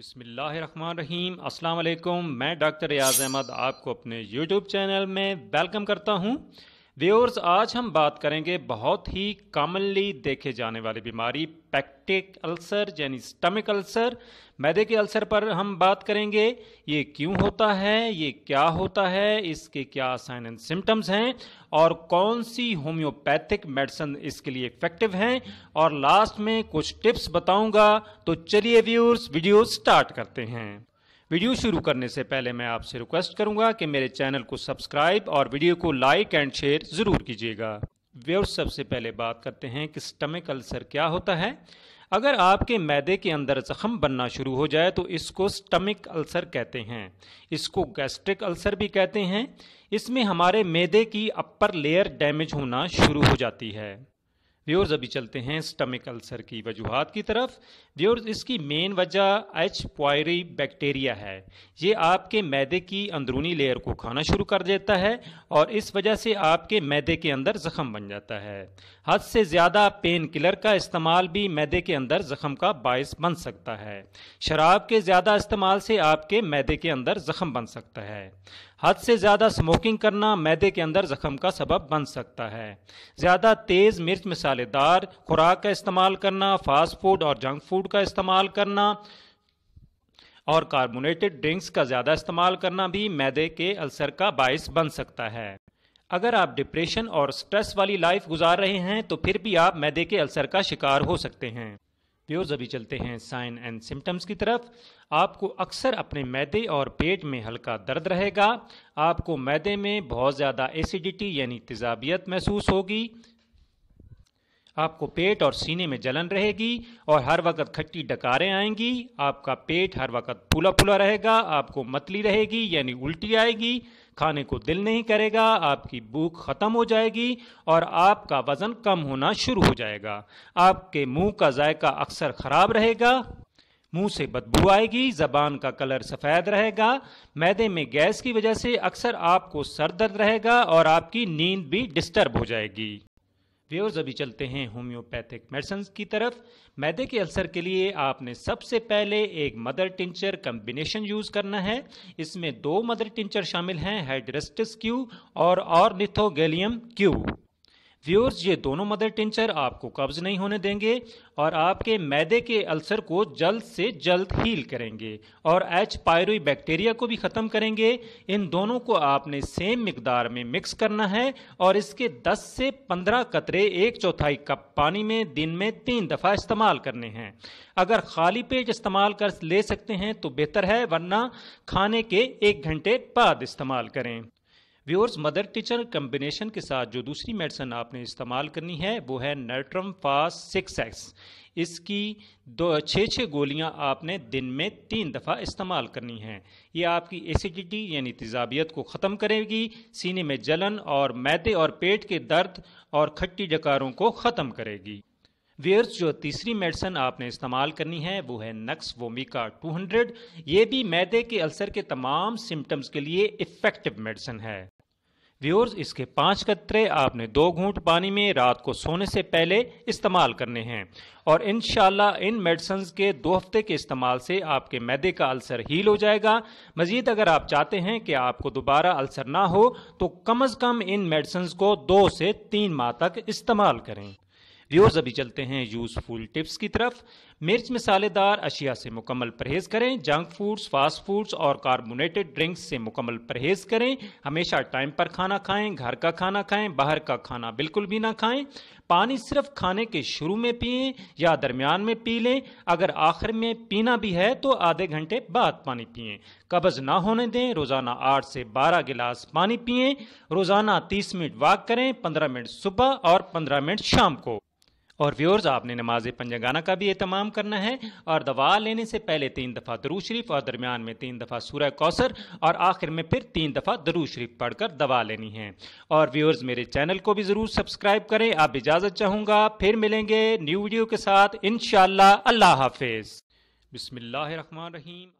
बिसमीम अस्सलाम वालेकुम मैं डॉक्टर रियाज अहमद आपको अपने यूट्यूब चैनल में वेलकम करता हूँ व्यूअर्स आज हम बात करेंगे बहुत ही कॉमनली देखे जाने वाली बीमारी पैक्टिक अल्सर यानी स्टमक अल्सर मैदे के अल्सर पर हम बात करेंगे ये क्यों होता है ये क्या होता है इसके क्या साइन एंड सिम्टम्स हैं और कौन सी होम्योपैथिक मेडिसिन इसके लिए इफेक्टिव हैं और लास्ट में कुछ टिप्स बताऊंगा तो चलिए व्यूअर्स वीडियो स्टार्ट करते हैं वीडियो शुरू करने से पहले मैं आपसे रिक्वेस्ट करूंगा कि मेरे चैनल को सब्सक्राइब और वीडियो को लाइक एंड शेयर ज़रूर कीजिएगा व्यवर्स सबसे पहले बात करते हैं कि स्टमक अल्सर क्या होता है अगर आपके मैदे के अंदर जख्म बनना शुरू हो जाए तो इसको स्टमिक अल्सर कहते हैं इसको गैस्ट्रिक अल्सर भी कहते हैं इसमें हमारे मैदे की अपर लेयर डैमेज होना शुरू हो जाती है व्यूर्स अभी चलते हैं स्टमिक अल्सर की वजूहत की तरफ व्यूर्स इसकी मेन वजह एच पॉयरी बैक्टीरिया है ये आपके मैदे की अंदरूनी लेयर को खाना शुरू कर देता है और इस वजह से आपके मैदे के अंदर जख्म बन जाता है हद से ज़्यादा पेन किलर का इस्तेमाल भी मैदे के अंदर जख्म का बायस बन सकता है शराब के ज़्यादा इस्तेमाल से आपके मैदे के अंदर जख्म बन सकता है हद से ज़्यादा स्मोकिंग करना मैदे के अंदर जख्म का सबब बन सकता है ज़्यादा तेज़ मिर्च मसालेदार खुराक का इस्तेमाल करना फास्ट फूड और जंक फूड का इस्तेमाल करना और कार्बोनेटेड ड्रिंक्स का ज़्यादा इस्तेमाल करना भी मैदे के अल्सर का बायस बन सकता है अगर आप डिप्रेशन और स्ट्रेस वाली लाइफ गुजार रहे हैं तो फिर भी आप मैदे के अल्सर का शिकार हो सकते हैं व्यूर्स अभी चलते हैं साइन एंड सिम्टम्स की तरफ आपको अक्सर अपने मैदे और पेट में हल्का दर्द रहेगा आपको मैदे में बहुत ज़्यादा एसिडिटी यानी तेजाबियत महसूस होगी आपको पेट और सीने में जलन रहेगी और हर वक्त खट्टी डकारें आएंगी आपका पेट हर वक्त फूला फूला रहेगा आपको मतली रहेगी यानी उल्टी आएगी खाने को दिल नहीं करेगा आपकी भूख ख़त्म हो जाएगी और आपका वज़न कम होना शुरू हो जाएगा आपके मुंह का जायका अक्सर ख़राब रहेगा मुंह से बदबू आएगी ज़बान का कलर सफ़ेद रहेगा मैदे में गैस की वजह से अक्सर आपको सर दर्द रहेगा और आपकी नींद भी डिस्टर्ब हो जाएगी व्यवर्स अभी चलते हैं होम्योपैथिक मेडिसन की तरफ मैदे के अल्सर के लिए आपने सबसे पहले एक मदर टिंचर कम्बिनेशन यूज़ करना है इसमें दो मदर टिंचर शामिल हैं हाइड्रेस्टिस क्यू और ऑर्निथोगेलियम क्यू व्यूअर्स ये दोनों मदर टिंचर आपको कब्ज नहीं होने देंगे और आपके मैदे के अल्सर को जल्द से जल्द हील करेंगे और एच पायरोई बैक्टीरिया को भी ख़त्म करेंगे इन दोनों को आपने सेम मकदार में मिक्स करना है और इसके 10 से 15 कतरे एक चौथाई कप पानी में दिन में तीन दफ़ा इस्तेमाल करने हैं अगर खाली पेट इस्तेमाल कर ले सकते हैं तो बेहतर है वरना खाने के एक घंटे बाद इस्तेमाल करें व्यूअर्स मदर टीचर कम्बिनेशन के साथ जो दूसरी मेडिसन आपने इस्तेमाल करनी है वो है नर्ट्रम फास सिक्स एक्स इसकी दो छः छः गोलियां आपने दिन में तीन दफ़ा इस्तेमाल करनी हैं ये आपकी एसिडिटी यानी तेजाबियत को ख़त्म करेगी सीने में जलन और मैदे और पेट के दर्द और खट्टी डकारों को ख़त्म करेगी वेयर्स जो तीसरी मेडिसन आपने इस्तेमाल करनी है वो है नक्स वोमिका 200 ये भी मैदे के अल्सर के तमाम सिम्टम्स के लिए इफ़ेक्टिव मेडिसन है व्यूअर्स इसके पांच कतरे आपने दो घूंट पानी में रात को सोने से पहले इस्तेमाल करने हैं और इन इन मेडिसन के दो हफ्ते के इस्तेमाल से आपके मैदे का अल्सर हील हो जाएगा मजीद अगर आप चाहते हैं कि आपको दोबारा अल्सर ना हो तो कम अज़ कम इन मेडिसन को दो से तीन माह तक इस्तेमाल करें व्यूअर्स अभी चलते हैं यूजफुल टिप्स की तरफ मिर्च मसालेदार अशिया से मुकम्मल परहेज करें जंक फूड्स फास्ट फूड्स और कार्बोनेटेड ड्रिंक्स से मुकम्मल परहेज करें हमेशा टाइम पर खाना खाएं घर का खाना खाएं बाहर का खाना बिल्कुल भी ना खाएं पानी सिर्फ खाने के शुरू में पिए या दरमियान में पी लें अगर आखिर में पीना भी है तो आधे घंटे बाद पानी पिए कब्ज़ ना होने दें रोज़ाना आठ से बारह गिलास पानी पिए रोज़ाना तीस मिनट वॉक करें पंद्रह मिनट सुबह और पंद्रह मिनट शाम को और व्यूअर्स आपने नमाज पंजगाना का भी एहतमाम करना है और दवा लेने से पहले तीन दफ़ा दरू शरीफ और दरमियान में तीन दफ़ा सूर्य कौसर और आखिर में फिर तीन दफ़ा दरू शरीफ पढ़कर दवा लेनी है और व्यूअर्स मेरे चैनल को भी ज़रूर सब्सक्राइब करें आप इजाज़त चाहूँगा फिर मिलेंगे न्यू वीडियो के साथ इन अल्लाह हाफिज़ रहीम